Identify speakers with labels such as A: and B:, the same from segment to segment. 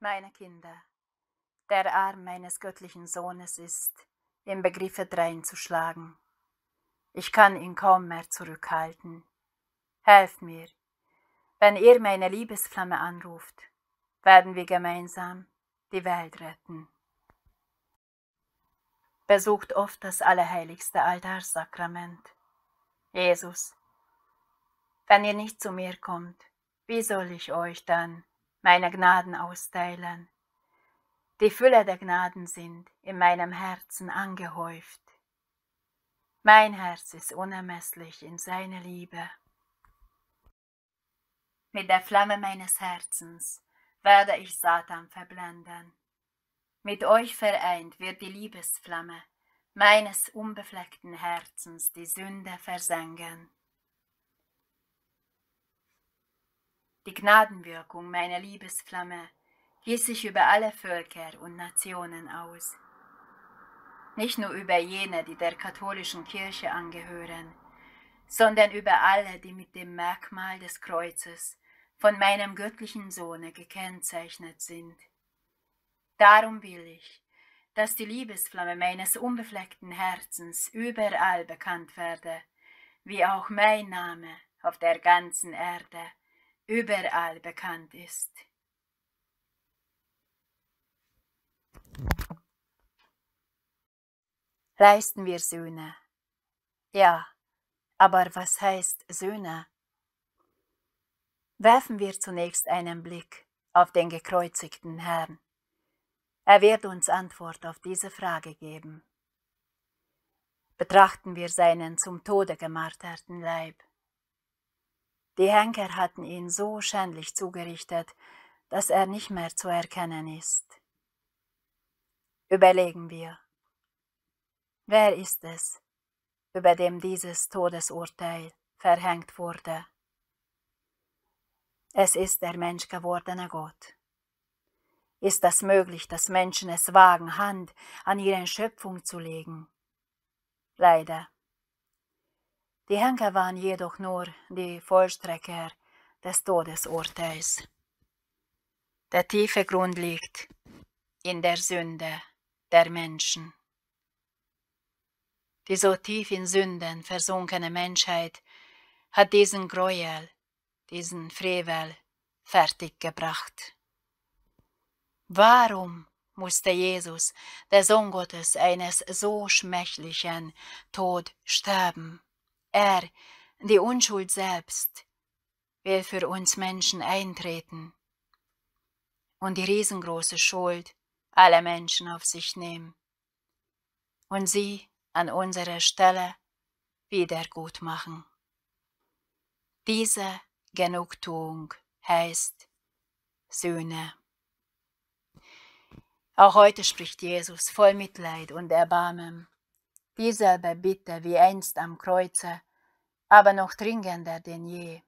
A: Meine Kinder, der Arm meines göttlichen Sohnes ist im Begriffe dreinzuschlagen. Ich kann ihn kaum mehr zurückhalten. Helft mir. Wenn ihr meine Liebesflamme anruft, werden wir gemeinsam die Welt retten. Besucht oft das allerheiligste Altarsakrament. Jesus, wenn ihr nicht zu mir kommt, wie soll ich euch dann meine Gnaden austeilen. Die Fülle der Gnaden sind in meinem Herzen angehäuft. Mein Herz ist unermesslich in seine Liebe. Mit der Flamme meines Herzens werde ich Satan verblenden. Mit euch vereint wird die Liebesflamme meines unbefleckten Herzens die Sünde versengen. Die Gnadenwirkung meiner Liebesflamme gießt sich über alle Völker und Nationen aus. Nicht nur über jene, die der katholischen Kirche angehören, sondern über alle, die mit dem Merkmal des Kreuzes von meinem göttlichen Sohne gekennzeichnet sind. Darum will ich, dass die Liebesflamme meines unbefleckten Herzens überall bekannt werde, wie auch mein Name auf der ganzen Erde überall bekannt ist. Leisten wir Söhne. Ja, aber was heißt Söhne? Werfen wir zunächst einen Blick auf den gekreuzigten Herrn. Er wird uns Antwort auf diese Frage geben. Betrachten wir seinen zum Tode gemarterten Leib. Die Henker hatten ihn so schändlich zugerichtet, dass er nicht mehr zu erkennen ist. Überlegen wir, wer ist es, über dem dieses Todesurteil verhängt wurde? Es ist der menschgewordene Gott. Ist das möglich, dass Menschen es wagen, Hand an ihre Schöpfung zu legen? Leider die Henker waren jedoch nur die Vollstrecker des Todesurteils. Der tiefe Grund liegt in der Sünde der Menschen. Die so tief in Sünden versunkene Menschheit hat diesen Gräuel, diesen Frevel fertiggebracht. Warum musste Jesus, der Sohn Gottes, eines so schmächlichen Tod sterben? er, die Unschuld selbst, will für uns Menschen eintreten und die riesengroße Schuld aller Menschen auf sich nehmen und sie an unserer Stelle wiedergutmachen. Diese Genugtuung heißt Sühne. Auch heute spricht Jesus voll Mitleid und Erbarmen. Dieselbe Bitte wie einst am Kreuze aber noch dringender denn je.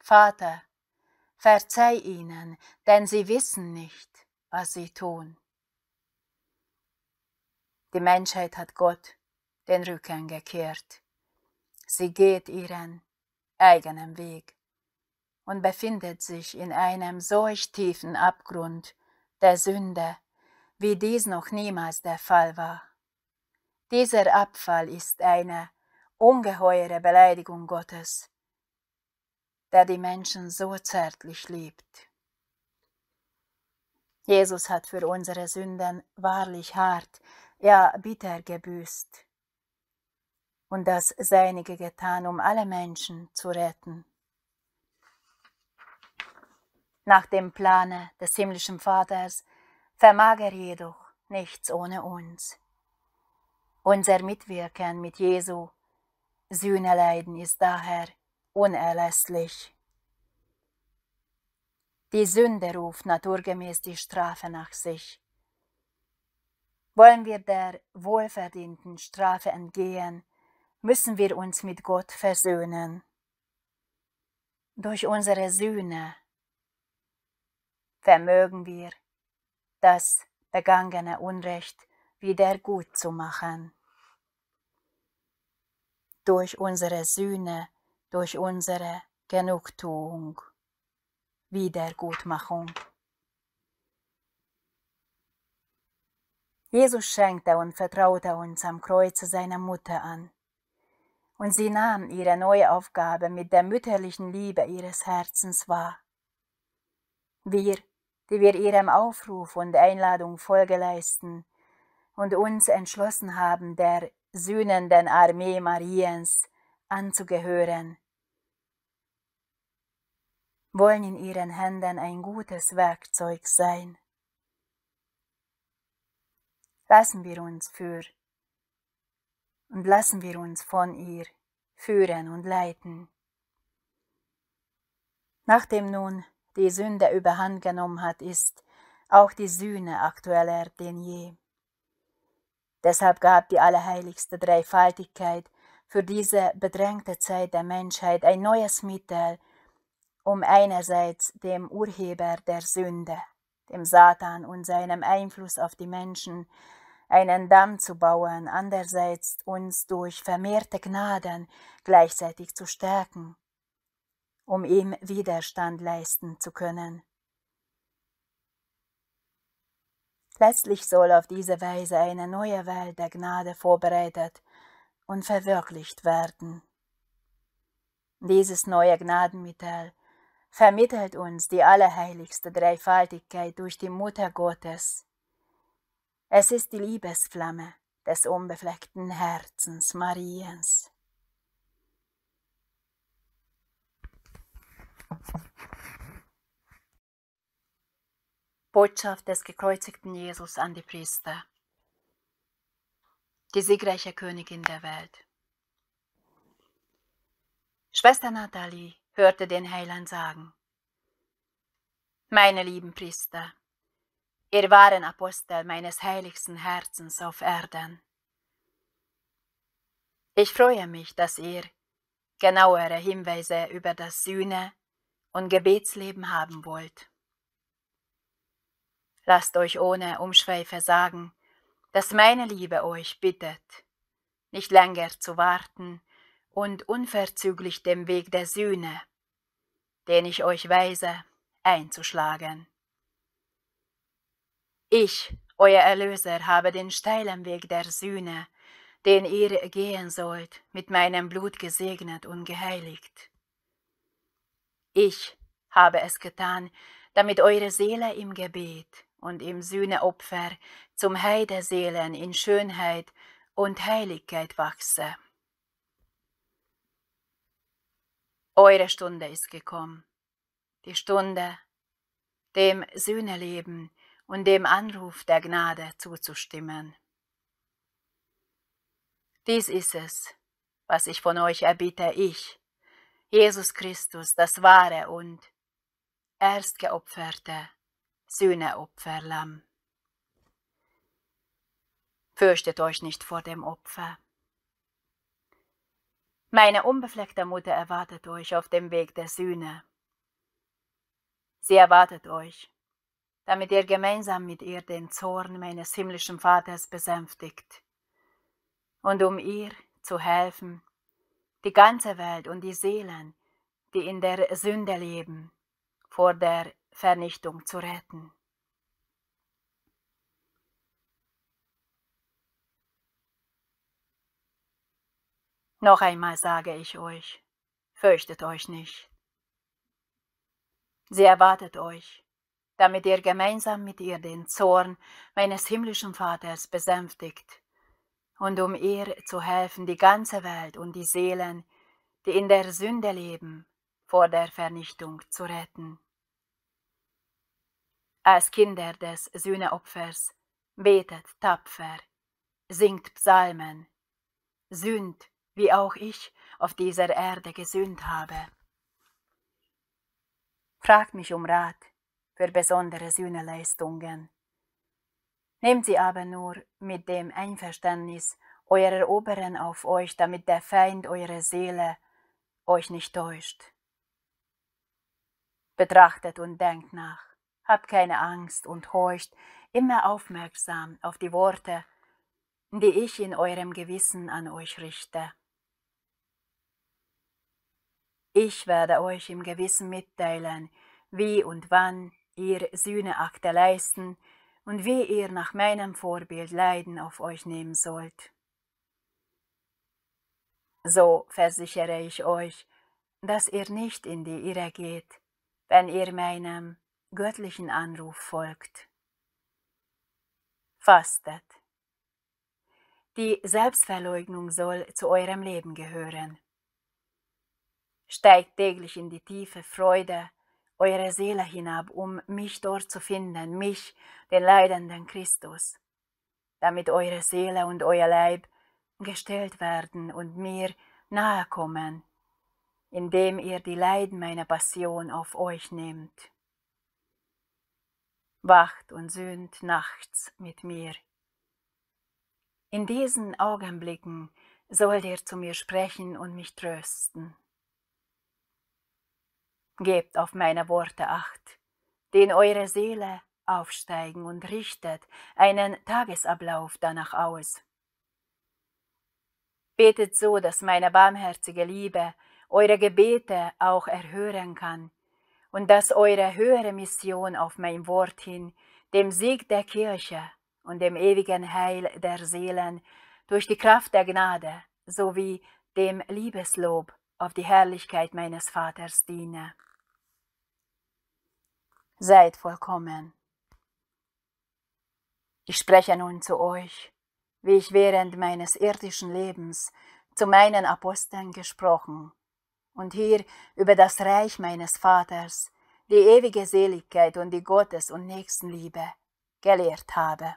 A: Vater, verzeih ihnen, denn sie wissen nicht, was sie tun. Die Menschheit hat Gott den Rücken gekehrt. Sie geht ihren eigenen Weg und befindet sich in einem solch tiefen Abgrund der Sünde, wie dies noch niemals der Fall war. Dieser Abfall ist eine ungeheure Beleidigung Gottes, der die Menschen so zärtlich liebt. Jesus hat für unsere Sünden wahrlich hart, ja bitter gebüßt und das Seinige getan, um alle Menschen zu retten. Nach dem Plane des himmlischen Vaters vermag er jedoch nichts ohne uns. Unser Mitwirken mit Jesu Sühneleiden ist daher unerlässlich. Die Sünde ruft naturgemäß die Strafe nach sich. Wollen wir der wohlverdienten Strafe entgehen, müssen wir uns mit Gott versöhnen. Durch unsere Sühne vermögen wir, das begangene Unrecht wieder gut zu machen durch unsere Sühne, durch unsere Genugtuung, Wiedergutmachung. Jesus schenkte und vertraute uns am Kreuze seiner Mutter an. Und sie nahm ihre neue Aufgabe mit der mütterlichen Liebe ihres Herzens wahr. Wir, die wir ihrem Aufruf und Einladung Folge leisten und uns entschlossen haben, der sühnenden Armee Mariens anzugehören, wollen in ihren Händen ein gutes Werkzeug sein. Lassen wir uns für und lassen wir uns von ihr führen und leiten. Nachdem nun die Sünde überhand genommen hat, ist auch die Sühne aktueller denn je. Deshalb gab die allerheiligste Dreifaltigkeit für diese bedrängte Zeit der Menschheit ein neues Mittel, um einerseits dem Urheber der Sünde, dem Satan und seinem Einfluss auf die Menschen, einen Damm zu bauen, andererseits uns durch vermehrte Gnaden gleichzeitig zu stärken, um ihm Widerstand leisten zu können. Letztlich soll auf diese Weise eine neue Welt der Gnade vorbereitet und verwirklicht werden. Dieses neue Gnadenmittel vermittelt uns die allerheiligste Dreifaltigkeit durch die Mutter Gottes. Es ist die Liebesflamme des unbefleckten Herzens Mariens. Botschaft des gekreuzigten Jesus an die Priester, die siegreiche Königin der Welt. Schwester Nathalie hörte den Heiland sagen, meine lieben Priester, ihr waren Apostel meines heiligsten Herzens auf Erden. Ich freue mich, dass ihr genauere Hinweise über das Sühne und Gebetsleben haben wollt. Lasst euch ohne Umschweife sagen, dass meine Liebe euch bittet, nicht länger zu warten und unverzüglich dem Weg der Sühne, den ich euch weise, einzuschlagen. Ich, euer Erlöser, habe den steilen Weg der Sühne, den ihr gehen sollt, mit meinem Blut gesegnet und geheiligt. Ich habe es getan, damit eure Seele im Gebet und im Sühneopfer zum Heil Seelen in Schönheit und Heiligkeit wachse. Eure Stunde ist gekommen, die Stunde, dem Sühneleben und dem Anruf der Gnade zuzustimmen. Dies ist es, was ich von euch erbitte, ich, Jesus Christus, das wahre und erstgeopferte Sühneopferlamm. Fürchtet euch nicht vor dem Opfer. Meine unbefleckte Mutter erwartet euch auf dem Weg der Sühne. Sie erwartet euch, damit ihr gemeinsam mit ihr den Zorn meines himmlischen Vaters besänftigt und um ihr zu helfen, die ganze Welt und die Seelen, die in der Sünde leben, vor der Vernichtung zu retten. Noch einmal sage ich euch, fürchtet euch nicht. Sie erwartet euch, damit ihr gemeinsam mit ihr den Zorn meines himmlischen Vaters besänftigt und um ihr zu helfen, die ganze Welt und die Seelen, die in der Sünde leben, vor der Vernichtung zu retten als Kinder des Sühneopfers, betet tapfer, singt Psalmen, sühnt, wie auch ich auf dieser Erde gesühnt habe. Fragt mich um Rat für besondere Sühneleistungen. Nehmt sie aber nur mit dem Einverständnis eurer Oberen auf euch, damit der Feind eurer Seele euch nicht täuscht. Betrachtet und denkt nach Habt keine Angst und horcht immer aufmerksam auf die Worte, die ich in eurem Gewissen an euch richte. Ich werde euch im Gewissen mitteilen, wie und wann ihr Sühneakte leisten und wie ihr nach meinem Vorbild Leiden auf euch nehmen sollt. So versichere ich euch, dass ihr nicht in die Irre geht, wenn ihr meinem göttlichen Anruf folgt. Fastet. Die Selbstverleugnung soll zu eurem Leben gehören. Steigt täglich in die tiefe Freude eurer Seele hinab, um mich dort zu finden, mich, den leidenden Christus, damit eure Seele und euer Leib gestellt werden und mir nahe kommen, indem ihr die Leiden meiner Passion auf euch nehmt wacht und söhnt nachts mit mir. In diesen Augenblicken soll der zu mir sprechen und mich trösten. Gebt auf meine Worte acht, den eure Seele aufsteigen und richtet einen Tagesablauf danach aus. Betet so, dass meine barmherzige Liebe eure Gebete auch erhören kann und dass eure höhere Mission auf mein Wort hin, dem Sieg der Kirche und dem ewigen Heil der Seelen durch die Kraft der Gnade sowie dem Liebeslob auf die Herrlichkeit meines Vaters diene. Seid vollkommen. Ich spreche nun zu euch, wie ich während meines irdischen Lebens zu meinen Aposteln gesprochen und hier über das Reich meines Vaters, die ewige Seligkeit und die Gottes- und Nächstenliebe gelehrt habe.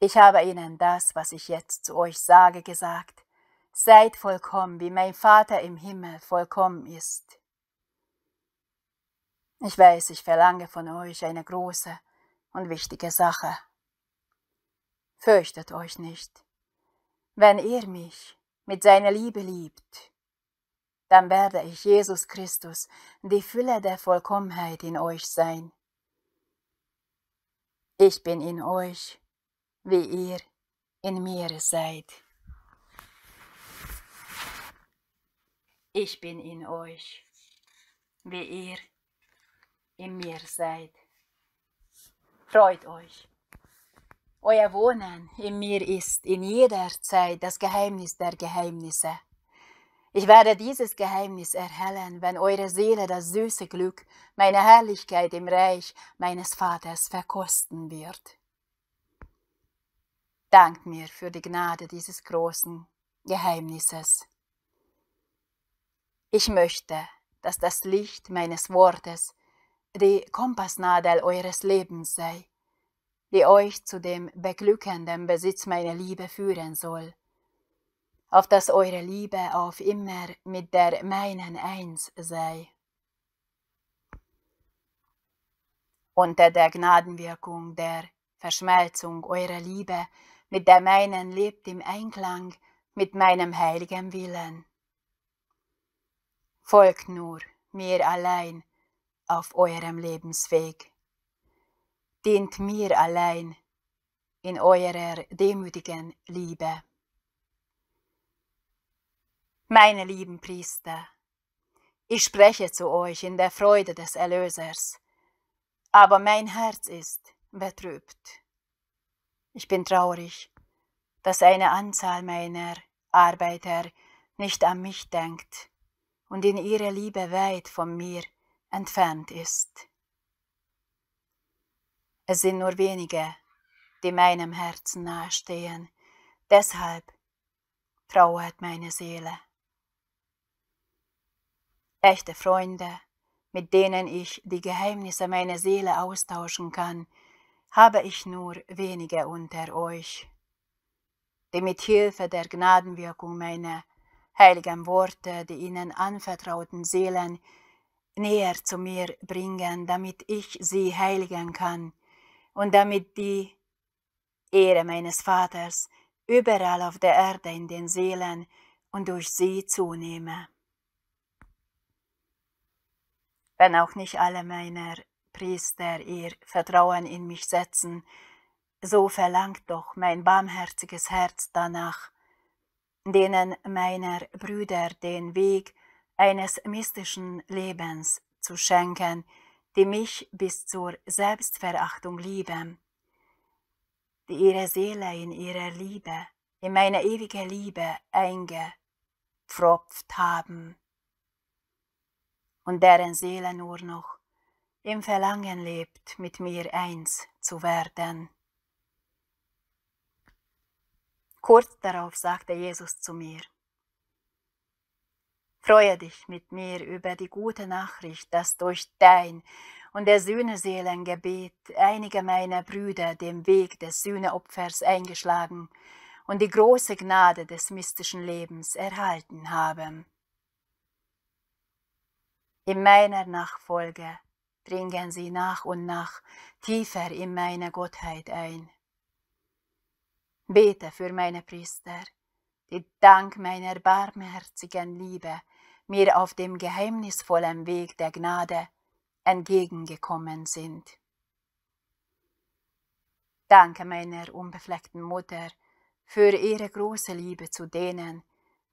A: Ich habe ihnen das, was ich jetzt zu euch sage, gesagt. Seid vollkommen, wie mein Vater im Himmel vollkommen ist. Ich weiß, ich verlange von euch eine große und wichtige Sache. Fürchtet euch nicht. Wenn ihr mich, mit seiner Liebe liebt, dann werde ich Jesus Christus, die Fülle der Vollkommenheit in euch sein. Ich bin in euch, wie ihr in mir seid. Ich bin in euch, wie ihr in mir seid. Freut euch! Euer Wohnen in mir ist in jeder Zeit das Geheimnis der Geheimnisse. Ich werde dieses Geheimnis erhellen, wenn eure Seele das süße Glück, meine Herrlichkeit im Reich meines Vaters verkosten wird. Dankt mir für die Gnade dieses großen Geheimnisses. Ich möchte, dass das Licht meines Wortes die Kompassnadel eures Lebens sei die euch zu dem beglückenden Besitz meiner Liebe führen soll, auf dass eure Liebe auf immer mit der meinen eins sei. Unter der Gnadenwirkung der Verschmelzung eurer Liebe mit der meinen lebt im Einklang mit meinem heiligen Willen. Folgt nur mir allein auf eurem Lebensweg dient mir allein in eurer demütigen Liebe. Meine lieben Priester, ich spreche zu euch in der Freude des Erlösers, aber mein Herz ist betrübt. Ich bin traurig, dass eine Anzahl meiner Arbeiter nicht an mich denkt und in ihrer Liebe weit von mir entfernt ist. Es sind nur wenige, die meinem Herzen nahestehen. Deshalb trauert meine Seele. Echte Freunde, mit denen ich die Geheimnisse meiner Seele austauschen kann, habe ich nur wenige unter euch, die mit Hilfe der Gnadenwirkung meiner heiligen Worte die ihnen anvertrauten Seelen näher zu mir bringen, damit ich sie heiligen kann und damit die Ehre meines Vaters überall auf der Erde in den Seelen und durch sie zunehme. Wenn auch nicht alle meiner Priester ihr Vertrauen in mich setzen, so verlangt doch mein barmherziges Herz danach, denen meiner Brüder den Weg eines mystischen Lebens zu schenken, die mich bis zur Selbstverachtung lieben, die ihre Seele in ihrer Liebe, in meine ewige Liebe eingepfropft haben und deren Seele nur noch im Verlangen lebt, mit mir eins zu werden. Kurz darauf sagte Jesus zu mir, Freue dich mit mir über die gute Nachricht, dass durch dein und der Sühneseelengebet einige meiner Brüder den Weg des Sühneopfers eingeschlagen und die große Gnade des mystischen Lebens erhalten haben. In meiner Nachfolge dringen sie nach und nach tiefer in meine Gottheit ein. Bete für meine Priester, die dank meiner barmherzigen Liebe mir auf dem geheimnisvollen Weg der Gnade entgegengekommen sind. Danke meiner unbefleckten Mutter für ihre große Liebe zu denen,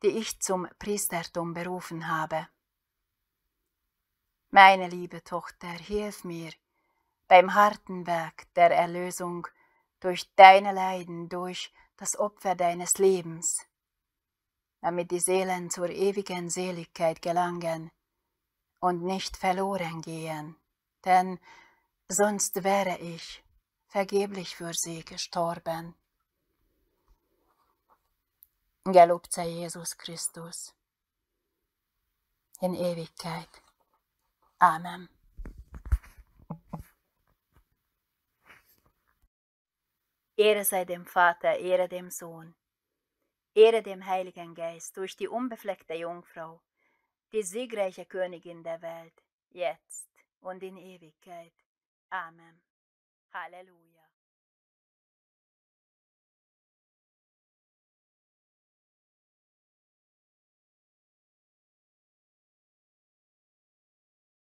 A: die ich zum Priestertum berufen habe. Meine liebe Tochter, hilf mir beim harten Werk der Erlösung durch deine Leiden, durch das Opfer deines Lebens damit die Seelen zur ewigen Seligkeit gelangen und nicht verloren gehen, denn sonst wäre ich vergeblich für sie gestorben. Gelobt sei Jesus Christus. In Ewigkeit. Amen. Ehre sei dem Vater, Ehre dem Sohn Ehre dem Heiligen Geist durch die unbefleckte Jungfrau, die siegreiche Königin der Welt, jetzt und in Ewigkeit. Amen. Halleluja.